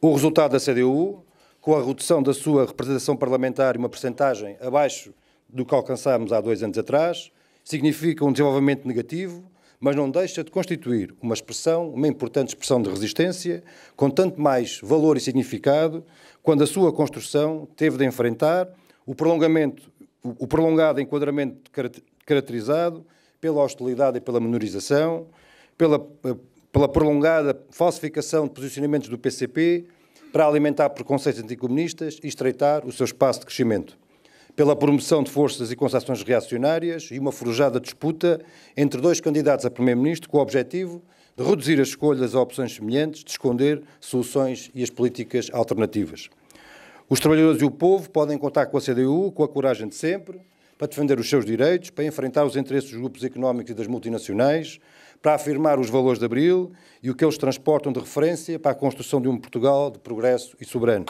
O resultado da CDU, com a redução da sua representação parlamentar e uma percentagem abaixo do que alcançámos há dois anos atrás, significa um desenvolvimento negativo, mas não deixa de constituir uma expressão, uma importante expressão de resistência, com tanto mais valor e significado, quando a sua construção teve de enfrentar o prolongamento, o prolongado enquadramento caracterizado pela hostilidade e pela menorização, pela eh, pela prolongada falsificação de posicionamentos do PCP para alimentar preconceitos anticomunistas e estreitar o seu espaço de crescimento, pela promoção de forças e concessões reacionárias e uma forjada disputa entre dois candidatos a Primeiro-Ministro com o objetivo de reduzir as escolhas a opções semelhantes, de esconder soluções e as políticas alternativas. Os trabalhadores e o povo podem contar com a CDU, com a coragem de sempre, para defender os seus direitos, para enfrentar os interesses dos grupos económicos e das multinacionais, para afirmar os valores de Abril e o que eles transportam de referência para a construção de um Portugal de progresso e soberano.